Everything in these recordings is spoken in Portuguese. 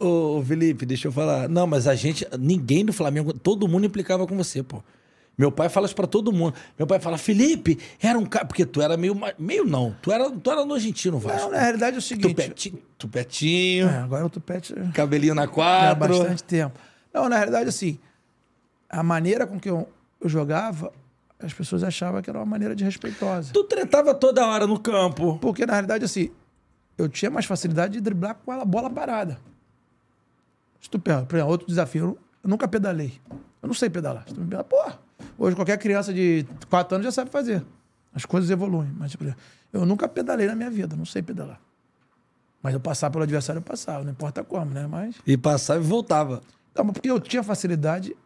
Ô, Felipe, deixa eu falar. Não, mas a gente, ninguém do Flamengo, todo mundo implicava com você, pô. Meu pai fala isso pra todo mundo. Meu pai fala, Felipe, era um cara. Porque tu era meio. Meio não. Tu era, tu era nojentinho Vasco. Não, na realidade é o seguinte. Tupetinho. tupetinho é, agora o tupete. Cabelinho na é, quadra. Há bastante tempo. Não, na realidade, assim. A maneira com que eu, eu jogava, as pessoas achavam que era uma maneira desrespeitosa. Tu tretava toda hora no campo. Porque, na realidade, assim. Eu tinha mais facilidade de driblar com a bola parada. Se tu pega, por exemplo, outro desafio, eu nunca pedalei. Eu não sei pedalar. Se tu me porra, hoje qualquer criança de 4 anos já sabe fazer. As coisas evoluem. Mas, por exemplo, eu nunca pedalei na minha vida, não sei pedalar. Mas eu passava pelo adversário, eu passava, não importa como, né? Mas... E passava e voltava. Não, mas porque eu tinha facilidade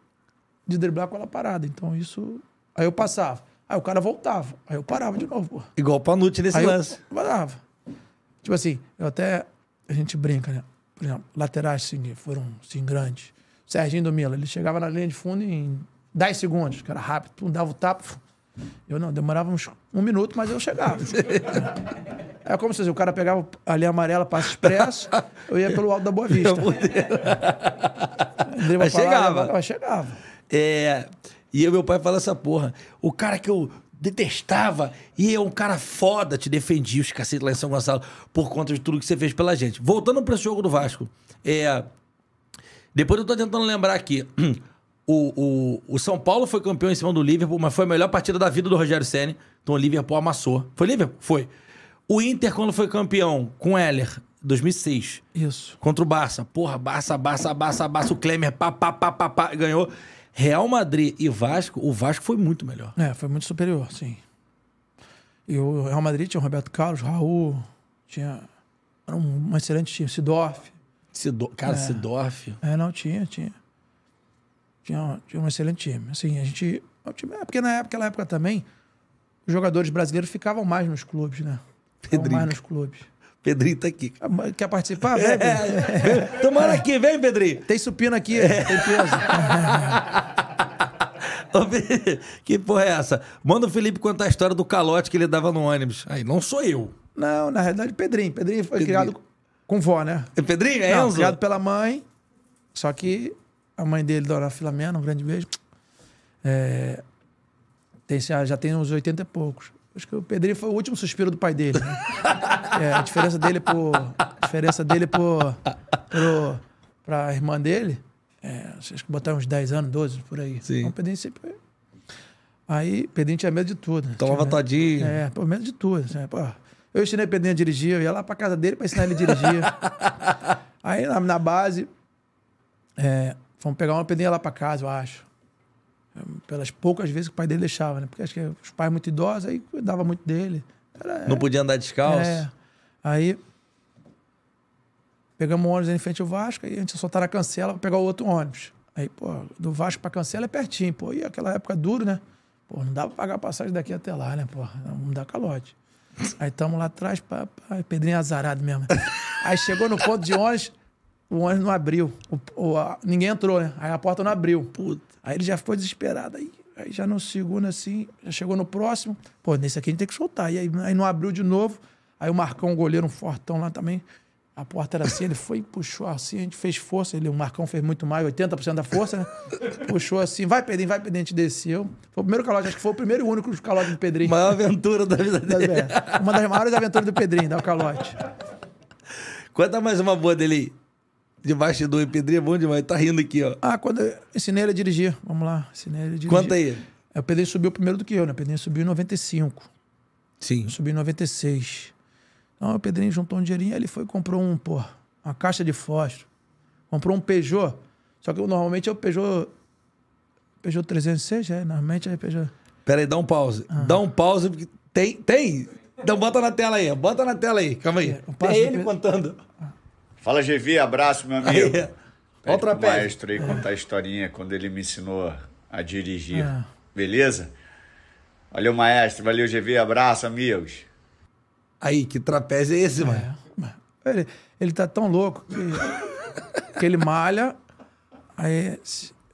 de driblar com ela parada. Então isso. Aí eu passava. Aí o cara voltava. Aí eu parava de novo, porra. Igual o Panucci nesse aí lance. Eu parava. Tipo assim, eu até. A gente brinca, né? por exemplo, laterais assim, foram assim, grandes. Serginho do Mila, ele chegava na linha de fundo em 10 segundos, que era rápido, pum, dava o tapa. Eu não, demorava uns um minuto, mas eu chegava. é como se assim, o cara pegava a linha amarela, passo expresso, eu ia pelo alto da Boa Vista. mas, chegava. mas chegava. É, e eu, meu pai fala essa porra. O cara que eu detestava e é um cara foda, te defendia os cacete lá em São Gonçalo por conta de tudo que você fez pela gente. Voltando para esse jogo do Vasco, é... depois eu tô tentando lembrar aqui. O, o, o São Paulo foi campeão em cima do Liverpool, mas foi a melhor partida da vida do Rogério Senna. Então o Liverpool amassou. Foi Liverpool? Foi. O Inter, quando foi campeão com Heller, 2006. Isso. Contra o Barça. Porra, Barça, Barça, Barça, Barça. O Klemmer pá, pá, pá, pá, pá, ganhou. Real Madrid e Vasco, o Vasco foi muito melhor. É, foi muito superior, sim. E o Real Madrid tinha o Roberto Carlos, Raul, tinha. Era um, um excelente time, Sidorf. Sidor, cara, é. Sidorf. É, não, tinha, tinha. Tinha, tinha um excelente time. Assim, a gente. É time, é porque na época, naquela época também, os jogadores brasileiros ficavam mais nos clubes, né? Pedrinho. Ficavam mais nos clubes. Pedrinho tá aqui. Ah, quer participar? Vem, é. Tomara aqui, vem, Pedrinho. Tem supino aqui, é. tem peso. que porra é essa? Manda o Felipe contar a história do calote que ele dava no ônibus. Aí, não sou eu. Não, na realidade, Pedrinho. Pedrinho foi Pedrinho. criado com vó, né? É Pedrinho? É não, Enzo? criado pela mãe. Só que a mãe dele, Dora Filamena, um grande beijo. É, tem, já tem uns 80 e poucos. Acho que o Pedrinho foi o último suspiro do pai dele. Né? é, a diferença dele por. A diferença dele por. por pra irmã dele é, acho que botaram uns 10 anos, 12, por aí. Sim. Então, o Pedrinho sempre. Aí, Pedrinho tinha medo de tudo. Né? Tomava todinho. É, pô, medo de tudo. Assim, né? pô, eu ensinei Pedrinho a dirigir, eu ia lá pra casa dele pra ensinar ele a dirigir. aí, na, na base, é, fomos pegar uma pedrinha lá pra casa, eu acho. É, pelas poucas vezes que o pai dele deixava, né? Porque acho que os pais muito idosos, aí cuidava muito dele. Era, Não podia andar descalço? É. Aí Pegamos um ônibus em frente ao Vasco e a gente soltaram tá a cancela para pegar o outro ônibus. Aí, pô, do Vasco para cancela é pertinho, pô. E aquela época é duro, né? Pô, não dá para pagar passagem daqui até lá, né, pô? Não dá calote. Aí estamos lá atrás, pá, pá, Pedrinho é azarado mesmo. Né? Aí chegou no ponto de ônibus, o ônibus não abriu. O, o, a, ninguém entrou, né? Aí a porta não abriu. Puta. Aí ele já ficou desesperado. Aí, aí já no segundo, assim, já chegou no próximo. Pô, nesse aqui a gente tem que soltar. E aí, aí não abriu de novo. Aí o Marcão, um goleiro, um fortão lá também, a porta era assim, ele foi e puxou assim, a gente fez força. Ele, o Marcão fez muito mais, 80% da força, né? Puxou assim, vai, Pedrinho, vai, Pedrinho, a gente desceu. Foi o primeiro calote, acho que foi o primeiro e único calote do Pedrinho. Maior aventura da vida dele. É, uma das maiores aventuras do Pedrinho, dá o calote. Conta mais uma boa dele aí. De bastidor e Pedrinho é bom demais, tá rindo aqui, ó. Ah, quando eu ensinei ele a dirigir, vamos lá, ensinei ele a dirigir. Conta aí. É, o Pedrinho subiu primeiro do que eu, né? O Pedrinho subiu em 95. Sim. Eu subi em 96. Então o Pedrinho juntou um dinheirinho, ele foi e comprou um, pô, uma caixa de fósforo. Comprou um Peugeot. Só que normalmente é o Peugeot. Peugeot 306, é, normalmente é Peugeot. Peraí, dá um pause. Ah. Dá um pause, porque tem. Tem? Então bota na tela aí, bota na tela aí, calma aí. É ele contando. Fala, GV, abraço, meu amigo. Aí, Pede Outra maestro aí é. contar a historinha quando ele me ensinou a dirigir. É. Beleza? Valeu, maestro. Valeu, GV. Abraço, amigos. Aí, que trapézio é esse, é. mano? Ele, ele tá tão louco que, que ele malha. Aí,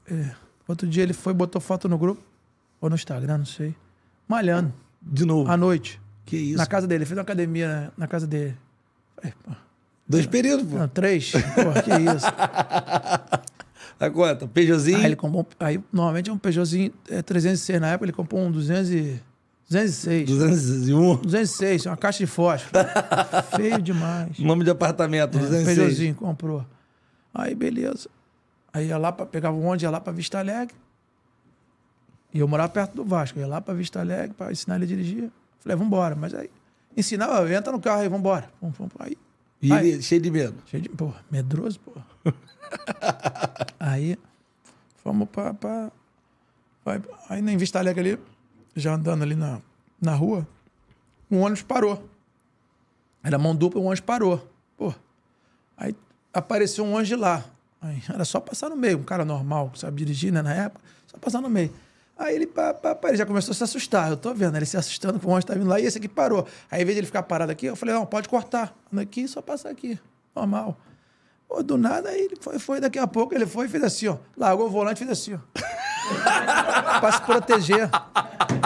é, outro dia ele foi, botou foto no grupo, ou no Instagram, não sei. Malhando. De novo. À noite. Que isso? Na casa dele. fez uma academia na, né, na casa dele. Aí, é, pô, Dois períodos, pô. Não, três. Pô, que isso. Agora, tá, Peugeotzinho. Aí ele comprou. Aí, normalmente é um Peugeotzinho é 306 na época, ele comprou um 200 e. 206. 201. 206, uma caixa de fósforo. Feio demais. Nome de apartamento, é, 206. Peugeotzinho, comprou. Aí, beleza. Aí ia lá, pra, pegava onde ônibus, ia lá pra Vista Alegre. E eu morava perto do Vasco. Ia lá pra Vista Alegre pra ensinar ele a dirigir. Falei, vambora. Mas aí, ensinava, entra no carro aí, vambora. Vamos, vamos, aí. E aí, ele, cheio de medo? Cheio de, pô, medroso, pô. aí, fomos pra, pra... Aí, aí na Vista Alegre ali já andando ali na, na rua, um ônibus parou. Era mão dupla, um ônibus parou. Pô, aí apareceu um anjo lá. Aí era só passar no meio, um cara normal, que sabe dirigir, né, na época, só passar no meio. Aí ele, pá, pá, pá, ele já começou a se assustar. Eu tô vendo, ele se assustando que o ônibus tá vindo lá e esse aqui parou. Aí, ao invés de ele ficar parado aqui, eu falei, não, pode cortar. Ando aqui só passar aqui. Normal. Pô, do nada, aí ele foi, foi, daqui a pouco ele foi e fez assim, ó. Largou o volante e fez assim, ó. pra se proteger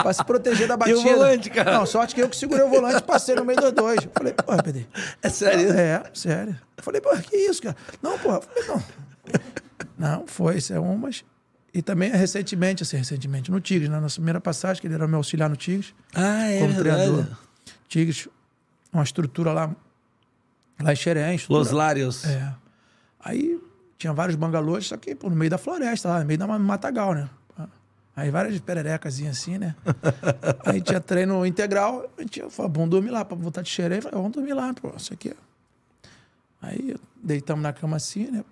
pra se proteger da batida. E o volante, cara? Não, sorte que eu que segurei o volante passei no meio dos dois. Eu falei, porra, Pedro. É sério? É, sério. Eu falei, porra, que isso, cara? Não, porra. Falei, não. Não, foi, isso é um, mas E também é recentemente, assim, recentemente, no Tigres, né? na nossa primeira passagem, que ele era meu auxiliar no Tigres. Ah, é Como verdade. treinador. Tigres, uma estrutura lá, lá em Xerém. Los Larios. É. Aí tinha vários bangalôs, só que pô, no meio da floresta, lá, no meio da matagal, né? Aí várias pererecazinhas assim, né? Aí tinha treino integral, a gente falou, vamos dormir lá, pra voltar de xerém, falei, vamos dormir lá, pô, isso aqui. É. Aí deitamos na cama assim, né?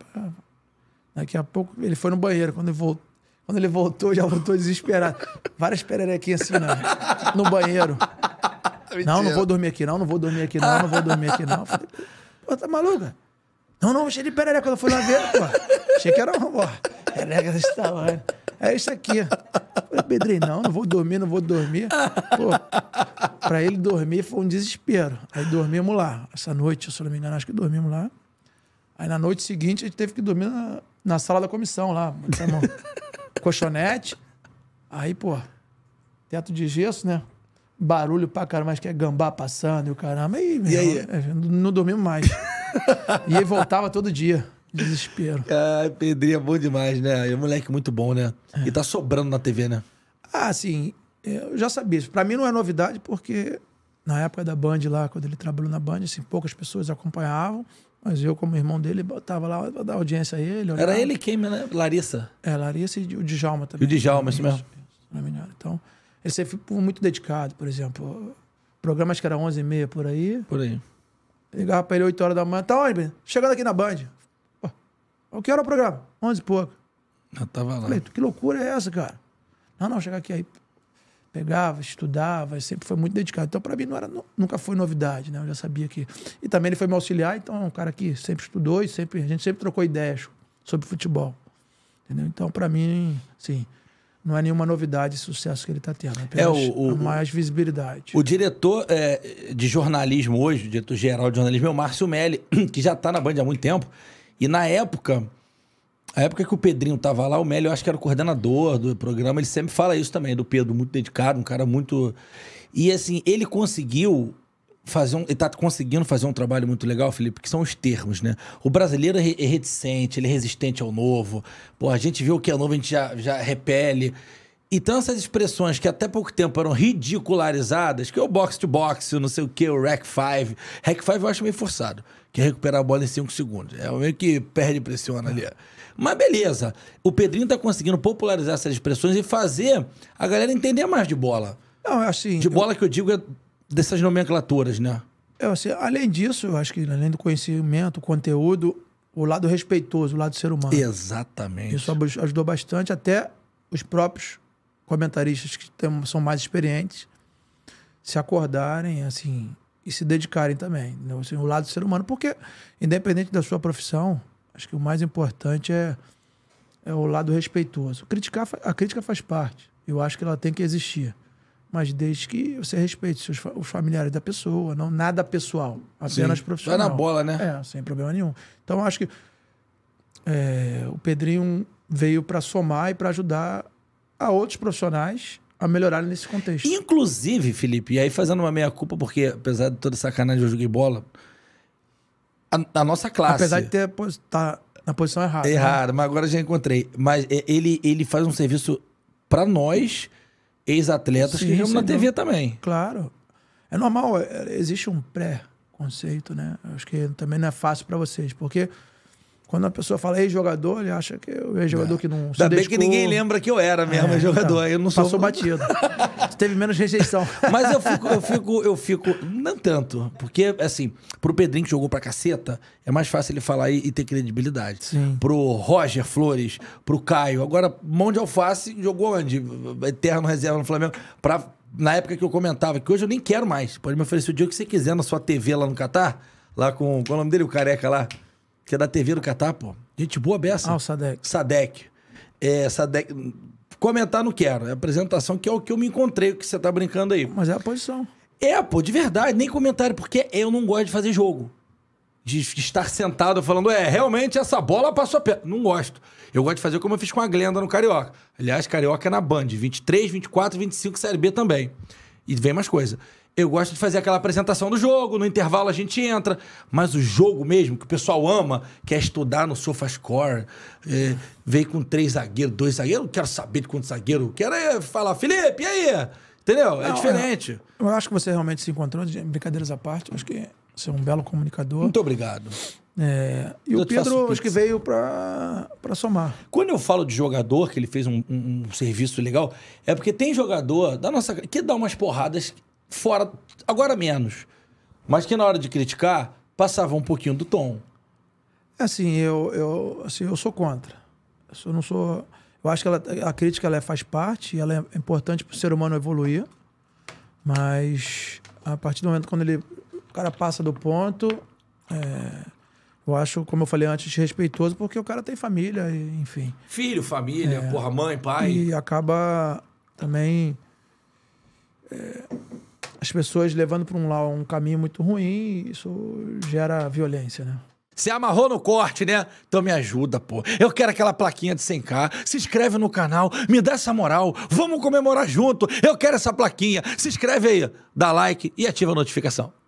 Daqui a pouco ele foi no banheiro, quando ele voltou. Quando ele voltou, já voltou desesperado. Várias pererequinhas assim, né? no banheiro. Não, não vou dormir aqui, não, não vou dormir aqui, não, não vou dormir aqui, não. Falei, pô, tá maluca? Não, não, cheio de perereca. Quando eu fui lá ver, pô, achei que era uma, pô, perereca desse tamanho. É isso aqui. Falei, não, não vou dormir, não vou dormir. Pô, pra ele dormir foi um desespero. Aí dormimos lá. Essa noite, se eu não me engano, acho que dormimos lá. Aí na noite seguinte, a gente teve que dormir na, na sala da comissão lá. Montamos colchonete. Aí, pô, teto de gesso, né? Barulho pra caramba, mas que é gambá passando e o caramba. E, e aí? É, não, não dormimos mais. e aí voltava todo dia. Desespero. Ah, Pedrinho é bom demais, né? É um moleque muito bom, né? É. E tá sobrando na TV, né? Ah, sim. Eu já sabia isso. Pra mim não é novidade, porque na época da Band lá, quando ele trabalhou na Band, assim, poucas pessoas acompanhavam. Mas eu, como irmão dele, tava lá pra dar audiência a ele. Olhava. Era ele quem, né? Larissa? É, Larissa e o Djalma também. E o Djalma, isso mesmo. Isso, Então, ele sempre foi muito dedicado, por exemplo. Programas que era 11h30 por aí. Por aí. Ligava pra ele 8 horas da manhã. Tá onde, Chegando aqui na Band. Que era o programa? Onze e pouco. Eu tava lá. Falei, que loucura é essa, cara? Não, não, chegar aqui aí. Pegava, estudava, sempre foi muito dedicado. Então, para mim, não era, nunca foi novidade, né? Eu já sabia que. E também ele foi me auxiliar, então é um cara que sempre estudou e sempre, a gente sempre trocou ideias sobre futebol. Entendeu? Então, para mim, sim não é nenhuma novidade esse sucesso que ele está tendo. é o, o, mais visibilidade. O diretor é, de jornalismo hoje, o diretor geral de jornalismo, é o Márcio Melli, que já está na Band há muito tempo. E na época, a época que o Pedrinho tava lá, o Melio, eu acho que era o coordenador do programa, ele sempre fala isso também, do Pedro, muito dedicado, um cara muito. E assim, ele conseguiu fazer um. Ele tá conseguindo fazer um trabalho muito legal, Felipe, que são os termos, né? O brasileiro é, é reticente, ele é resistente ao novo. Pô, a gente vê o que é novo, a gente já, já repele. Então essas expressões que até pouco tempo eram ridicularizadas, que é o boxe-to-boxe, não sei o que, o rack 5. Rack 5 eu acho meio forçado, que é recuperar a bola em 5 segundos. É meio que perde e pressiona ali. Mas beleza, o Pedrinho tá conseguindo popularizar essas expressões e fazer a galera entender mais de bola. Não, assim... De bola eu... que eu digo é dessas nomenclaturas, né? É, assim, além disso, eu acho que além do conhecimento, conteúdo, o lado respeitoso, o lado ser humano. Exatamente. Isso ajudou bastante até os próprios comentaristas que tem, são mais experientes se acordarem, assim, e se dedicarem também, né? assim, o lado do ser humano, porque independente da sua profissão, acho que o mais importante é, é o lado respeitoso. Criticar, a crítica faz parte, eu acho que ela tem que existir, mas desde que você respeite seus, os familiares da pessoa, não nada pessoal, apenas Sim. profissional. Vai na bola, né? É, sem problema nenhum. Então acho que é, o Pedrinho veio para somar e para ajudar a outros profissionais a melhorarem nesse contexto. Inclusive, Felipe, e aí fazendo uma meia-culpa, porque apesar de toda sacanagem eu joguei bola, a, a nossa classe. Apesar de ter tá na posição errada. Né? Errada, né? mas agora já encontrei. Mas é, ele, ele faz um serviço para nós, ex-atletas, que estamos na TV também. Claro. É normal, é, é, existe um pré-conceito, né? Acho que também não é fácil para vocês, porque quando a pessoa fala ex-jogador, ele acha que eu ex-jogador é. que não. Ainda bem que ninguém lembra que eu era mesmo é, jogador. Então, eu não sou. Passou batido. Teve menos rejeição. Mas eu fico, eu fico, eu fico. Não tanto. Porque, assim, pro Pedrinho que jogou pra caceta, é mais fácil ele falar e, e ter credibilidade. Sim. Pro Roger Flores, pro Caio. Agora, mão de alface jogou onde? Eterno reserva no Flamengo. Pra, na época que eu comentava, que hoje eu nem quero mais. Pode me oferecer o dia que você quiser na sua TV lá no Catar. Lá com. Qual é o nome dele? O careca lá que é da TV do Catar, pô. Gente boa beça. Ah, o Sadec. Sadec. É, Sadec. Comentar não quero. É apresentação que é o que eu me encontrei, o que você tá brincando aí. Mas é a posição. É, pô, de verdade, nem comentário, porque eu não gosto de fazer jogo. De estar sentado falando, é, realmente essa bola passou a pé. Não gosto. Eu gosto de fazer como eu fiz com a Glenda no Carioca. Aliás, Carioca é na Band, 23, 24, 25, Série B também. E vem mais coisa. Eu gosto de fazer aquela apresentação do jogo, no intervalo a gente entra, mas o jogo mesmo, que o pessoal ama, quer é estudar no SofaScore, é, vem com três zagueiros, dois zagueiros, não quero saber de quanto zagueiro, quero é falar, Felipe, e aí? Entendeu? É não, é diferente. Eu, eu, acho que você realmente se encontrou, brincadeiras à parte, acho que você é um belo comunicador. Muito obrigado. É, e eu o Pedro, acho que veio para somar. Quando eu falo de jogador, que ele fez um, um, um serviço legal, é porque tem jogador da nossa que dá umas porradas fora, agora menos, mas que na hora de criticar passava um pouquinho do tom. É assim, eu, eu, assim, eu sou contra. Eu não sou. Eu acho que ela, a crítica ela é, faz parte, ela é importante para o ser humano evoluir, mas a partir do momento quando ele, o cara passa do ponto, é, eu acho, como eu falei antes, desrespeitoso, porque o cara tem família, enfim. Filho, família, é, porra, mãe, pai. E acaba também é, as pessoas levando para um, lá, um caminho muito ruim, isso gera violência, né? Se amarrou no corte, né? Então me ajuda, pô. Eu quero aquela plaquinha de 100k. Se inscreve no canal, me dá essa moral. Vamos comemorar junto. Eu quero essa plaquinha. Se inscreve aí, dá like e ativa a notificação.